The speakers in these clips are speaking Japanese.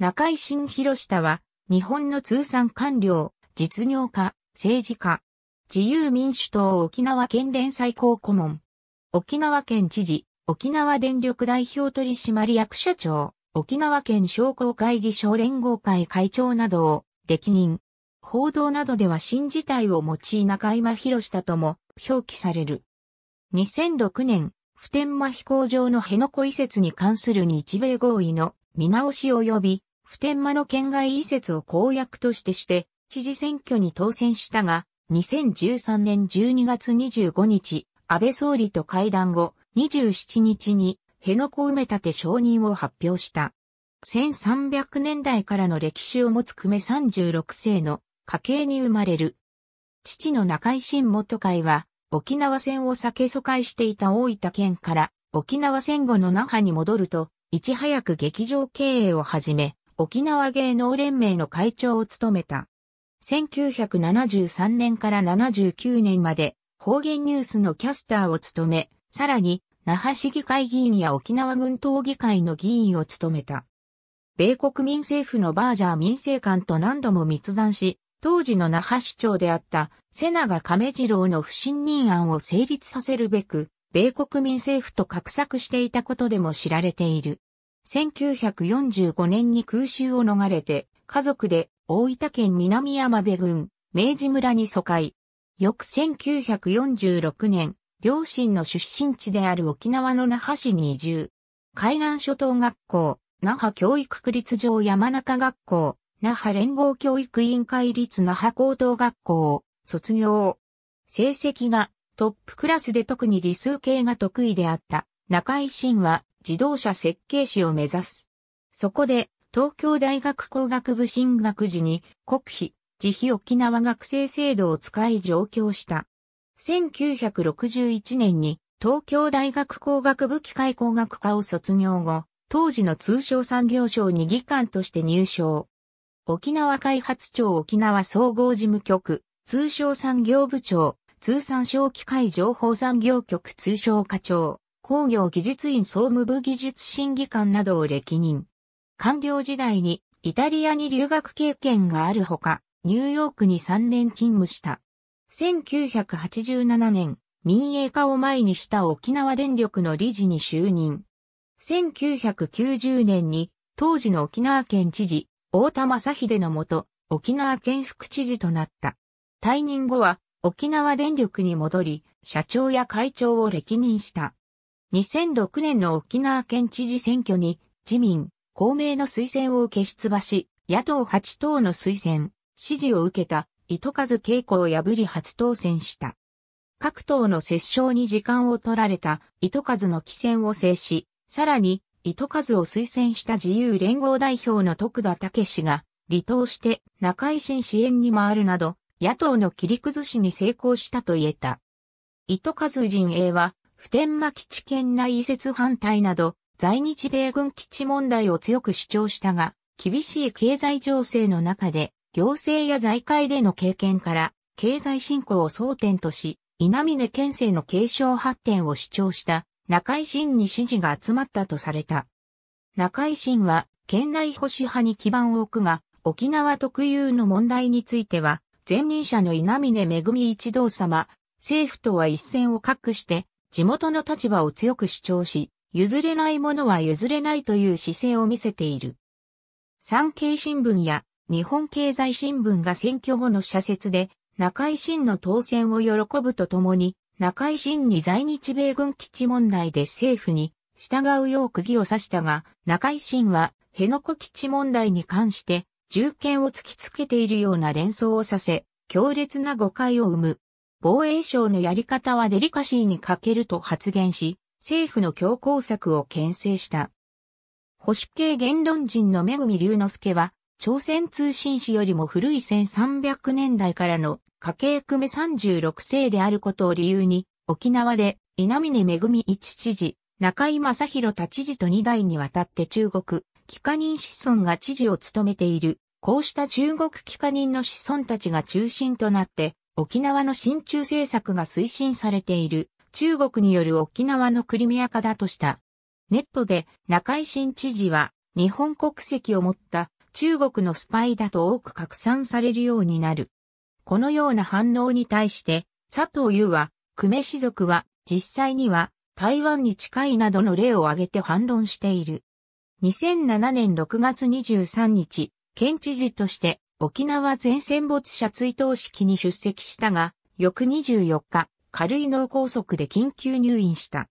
中井新広下は、日本の通産官僚、実業家、政治家、自由民主党沖縄県連最高顧問、沖縄県知事、沖縄電力代表取締役社長、沖縄県商工会議所連合会会長などを歴任。報道などでは新事態を用い中井真広下とも表記される。2006年、普天間飛行場の辺野古移設に関する日米合意の見直し及び普天間の県外移設を公約としてして、知事選挙に当選したが、2013年12月25日、安倍総理と会談後、27日に、辺野古埋め立て承認を発表した。1300年代からの歴史を持つ久米36世の家系に生まれる。父の中井新元会は、沖縄戦を避け疎開していた大分県から、沖縄戦後の那覇に戻ると、いち早く劇場経営を始め、沖縄芸能連盟の会長を務めた。1973年から79年まで方言ニュースのキャスターを務め、さらに那覇市議会議員や沖縄軍党議会の議員を務めた。米国民政府のバージャー民政官と何度も密談し、当時の那覇市長であった瀬長亀次郎の不信任案を成立させるべく、米国民政府と画策していたことでも知られている。1945年に空襲を逃れて、家族で大分県南山部郡、明治村に疎開。翌1946年、両親の出身地である沖縄の那覇市に移住。海南諸島学校、那覇教育区立場山中学校、那覇連合教育委員会立那覇高等学校を卒業。成績がトップクラスで特に理数系が得意であった中井真は自動車設計士を目指す。そこで、東京大学工学部進学時に国費、自費沖縄学生制度を使い上京した。1961年に東京大学工学部機械工学科を卒業後、当時の通商産業省に議官として入省。沖縄開発庁沖縄総合事務局、通商産業部長、通産省機械情報産業局通商課長。工業技術院総務部技術審議官などを歴任。官僚時代にイタリアに留学経験があるほか、ニューヨークに3年勤務した。1987年、民営化を前にした沖縄電力の理事に就任。1990年に当時の沖縄県知事、大田正秀のもと、沖縄県副知事となった。退任後は沖縄電力に戻り、社長や会長を歴任した。2006年の沖縄県知事選挙に、自民、公明の推薦を受け出馬し、野党8党の推薦、支持を受けた、糸数恵子を破り初当選した。各党の折衝に時間を取られた糸数の起戦を制し、さらに、糸数を推薦した自由連合代表の徳田武氏が、離党して中井新支援に回るなど、野党の切り崩しに成功したと言えた。糸数陣営は、普天間基地圏内移設反対など、在日米軍基地問題を強く主張したが、厳しい経済情勢の中で、行政や財界での経験から、経済振興を争点とし、稲峰県政の継承発展を主張した中井新に支持が集まったとされた。中井新は県内保守派に基盤を置くが、沖縄特有の問題については、前任者の稲峰恵一同様、政府とは一線を画して地元の立場を強く主張し、譲れないものは譲れないという姿勢を見せている。産経新聞や日本経済新聞が選挙後の社説で中井新の当選を喜ぶとともに、中井新に在日米軍基地問題で政府に従うよう釘を刺したが、中井新は辺野古基地問題に関して、重権を突きつけているような連想をさせ、強烈な誤解を生む。防衛省のやり方はデリカシーに欠けると発言し、政府の強硬策を牽制した。保守系言論人の恵龍之介は、朝鮮通信史よりも古い1300年代からの家計組米36世であることを理由に、沖縄で稲峰恵一知事、中井正宏太知事と2代にわたって中国、帰化人子孫が知事を務めている。こうした中国帰化人の子孫たちが中心となって、沖縄の親中政策が推進されている中国による沖縄のクリミア化だとした。ネットで中井新知事は日本国籍を持った中国のスパイだと多く拡散されるようになる。このような反応に対して佐藤優は久米氏族は実際には台湾に近いなどの例を挙げて反論している。2007年6月23日、県知事として沖縄全戦没者追悼式に出席したが、翌24日、軽い脳梗塞で緊急入院した。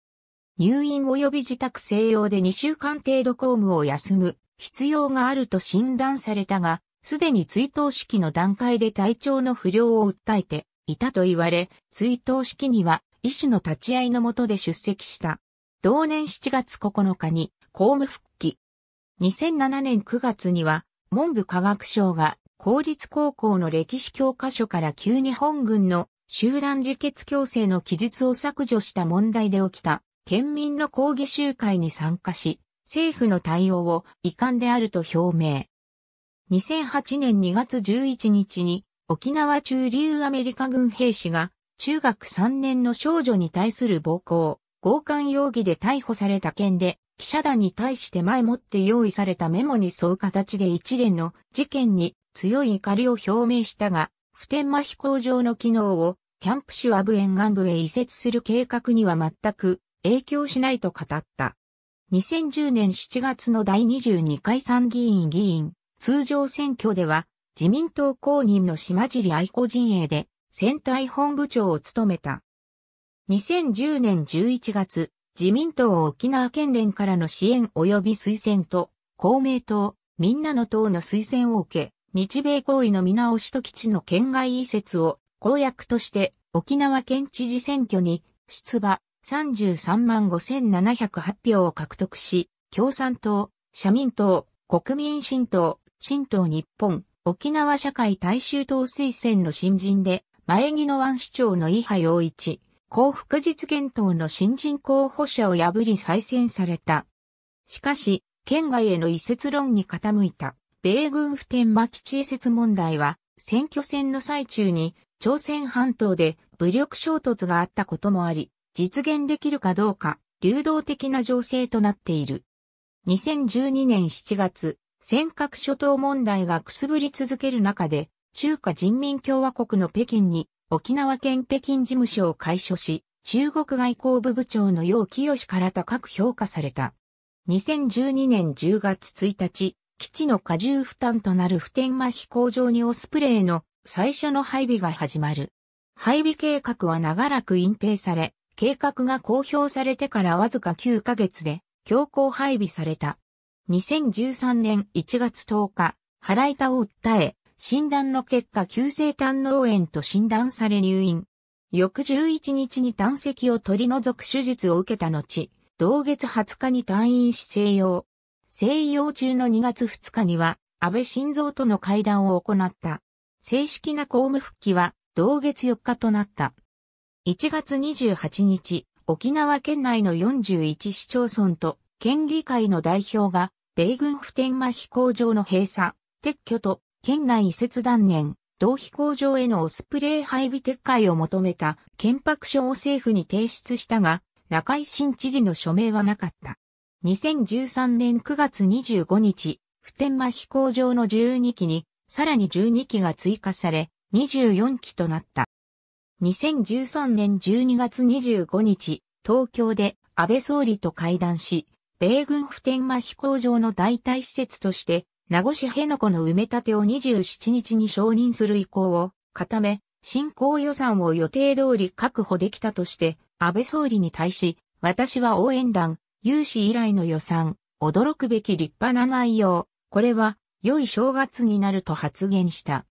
入院及び自宅静養で2週間程度公務を休む必要があると診断されたが、すでに追悼式の段階で体調の不良を訴えていたと言われ、追悼式には医師の立ち会いのもとで出席した。同年7月9日に公務復帰。2007年9月には文部科学省が公立高校の歴史教科書から旧日本軍の集団自決強制の記述を削除した問題で起きた県民の抗議集会に参加し、政府の対応を遺憾であると表明。2008年2月11日に沖縄中流アメリカ軍兵士が中学3年の少女に対する暴行、強姦容疑で逮捕された件で、記者団に対して前もって用意されたメモに沿う形で一連の事件に強い怒りを表明したが、普天間飛行場の機能をキャンプシュアブ沿岸部へ移設する計画には全く影響しないと語った。2010年7月の第22回参議院議員通常選挙では自民党公認の島尻愛子陣営で選対本部長を務めた。2010年11月、自民党沖縄県連からの支援及び推薦と公明党、みんなの党の推薦を受け、日米合意の見直しと基地の県外移設を公約として沖縄県知事選挙に出馬33万5708票を獲得し、共産党、社民党、国民新党、新党日本、沖縄社会大衆党推薦の新人で、前木の湾市長の伊波洋一、幸福実現党の新人候補者を破り再選された。しかし、県外への移設論に傾いた。米軍普天間基地移設問題は、選挙戦の最中に、朝鮮半島で武力衝突があったこともあり、実現できるかどうか、流動的な情勢となっている。2012年7月、尖閣諸島問題がくすぶり続ける中で、中華人民共和国の北京に沖縄県北京事務所を開所し、中国外交部部長の楊清から高く評価された。2012年10月1日、基地の荷重負担となる普天間飛行場にオスプレイの最初の配備が始まる。配備計画は長らく隠蔽され、計画が公表されてからわずか9ヶ月で強行配備された。2013年1月10日、腹板を訴え、診断の結果急性胆脳炎と診断され入院。翌11日に胆石を取り除く手術を受けた後、同月20日に退院し静養。静養中の2月2日には、安倍晋三との会談を行った。正式な公務復帰は、同月4日となった。1月28日、沖縄県内の41市町村と県議会の代表が、米軍普天間飛行場の閉鎖、撤去と、県内移設断念、同飛行場へのオスプレイ配備撤回を求めた、憲白書を政府に提出したが、中井新知事の署名はなかった。2013年9月25日、普天間飛行場の12機に、さらに12機が追加され、24機となった。2013年12月25日、東京で安倍総理と会談し、米軍普天間飛行場の代替施設として、名護市辺野古の埋め立てを27日に承認する意向を固め、進行予算を予定通り確保できたとして、安倍総理に対し、私は応援団、有志以来の予算、驚くべき立派な内容、これは良い正月になると発言した。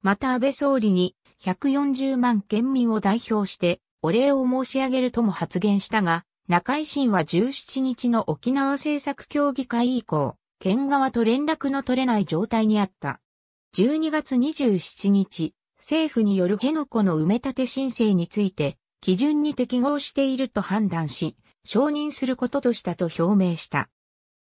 また安倍総理に140万県民を代表してお礼を申し上げるとも発言したが、中井新は17日の沖縄政策協議会以降、県側と連絡の取れない状態にあった。12月27日、政府による辺野古の埋め立て申請について、基準に適合していると判断し、承認することとしたと表明した。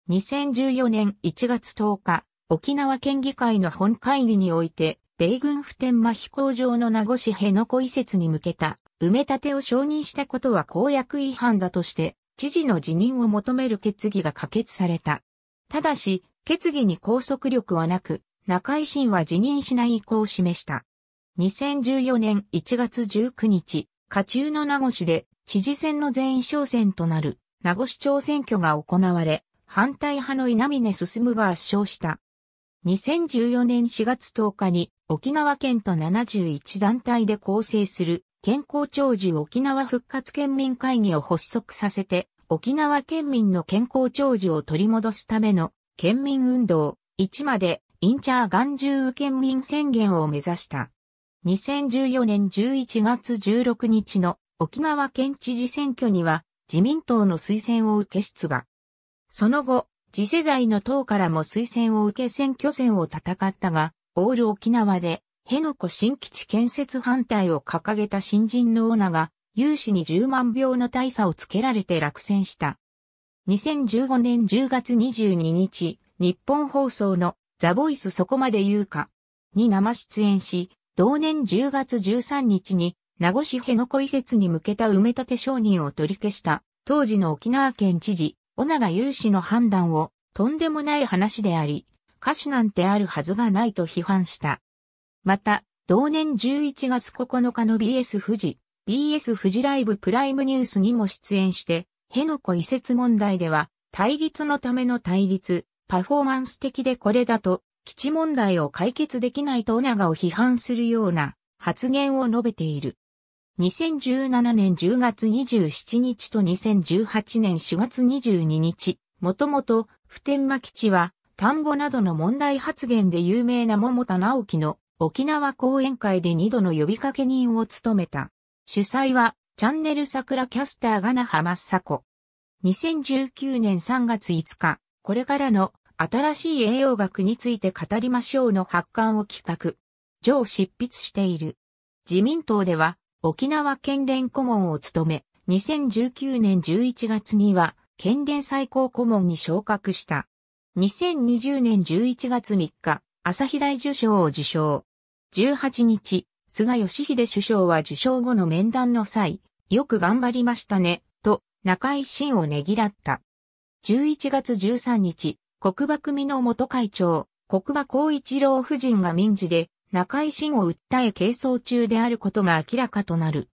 2014年1月10日、沖縄県議会の本会議において、米軍普天間飛行場の名護市辺野古移設に向けた埋め立てを承認したことは公約違反だとして、知事の辞任を求める決議が可決された。ただし、決議に拘束力はなく、中井新は辞任しない意向を示した。2014年1月19日、下中の名護市で知事選の全員小選となる、名護市長選挙が行われ、反対派の稲峰進が圧勝した。2014年4月10日に沖縄県と71団体で構成する健康長寿沖縄復活県民会議を発足させて沖縄県民の健康長寿を取り戻すための県民運動1までインチャー眼獣県民宣言を目指した。2014年11月16日の沖縄県知事選挙には自民党の推薦を受け出馬。その後、次世代の党からも推薦を受け選挙戦を戦ったが、オール沖縄で、辺野古新基地建設反対を掲げた新人のオナが、有志に10万票の大差をつけられて落選した。2015年10月22日、日本放送のザ・ボイスそこまで言うかに生出演し、同年10月13日に名護市辺野古移設に向けた埋め立て承認を取り消した当時の沖縄県知事、小長有志の判断をとんでもない話であり、歌詞なんてあるはずがないと批判した。また、同年11月9日の BS 富士、BS 富士ライブプライムニュースにも出演して、辺野古移設問題では、対立のための対立、パフォーマンス的でこれだと、基地問題を解決できないとオナガを批判するような発言を述べている。2017年10月27日と2018年4月22日、もともと普天間基地は、田んぼなどの問題発言で有名な桃田直樹の沖縄講演会で2度の呼びかけ人を務めた。主催は、チャンネル桜キャスターが那覇正子。2019年3月5日、これからの新しい栄養学について語りましょうの発刊を企画。上執筆している。自民党では、沖縄県連顧問を務め、2019年11月には、県連最高顧問に昇格した。2020年11月3日、朝日大受賞を受賞。18日、菅義偉首相は受賞後の面談の際、よく頑張りましたね、と、中井真をねぎらった。11月13日、国場組の元会長、国場光一郎夫人が民事で、中井信を訴え係争中であることが明らかとなる。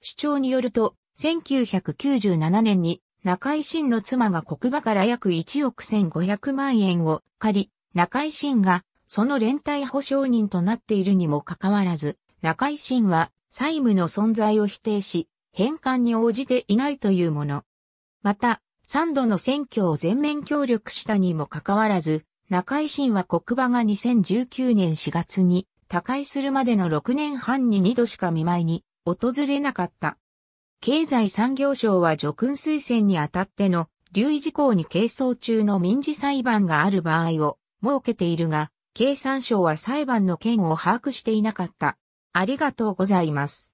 主張によると、1997年に中井信の妻が国場から約1億1500万円を借り、中井信がその連帯保証人となっているにもかかわらず、中井信は債務の存在を否定し、返還に応じていないというもの。また、三度の選挙を全面協力したにもかかわらず、中井新は国場が2019年4月に、他界するまでの6年半に2度しか見舞いに訪れなかった。経済産業省は除勲推薦にあたっての留意事項に係争中の民事裁判がある場合を設けているが、経産省は裁判の件を把握していなかった。ありがとうございます。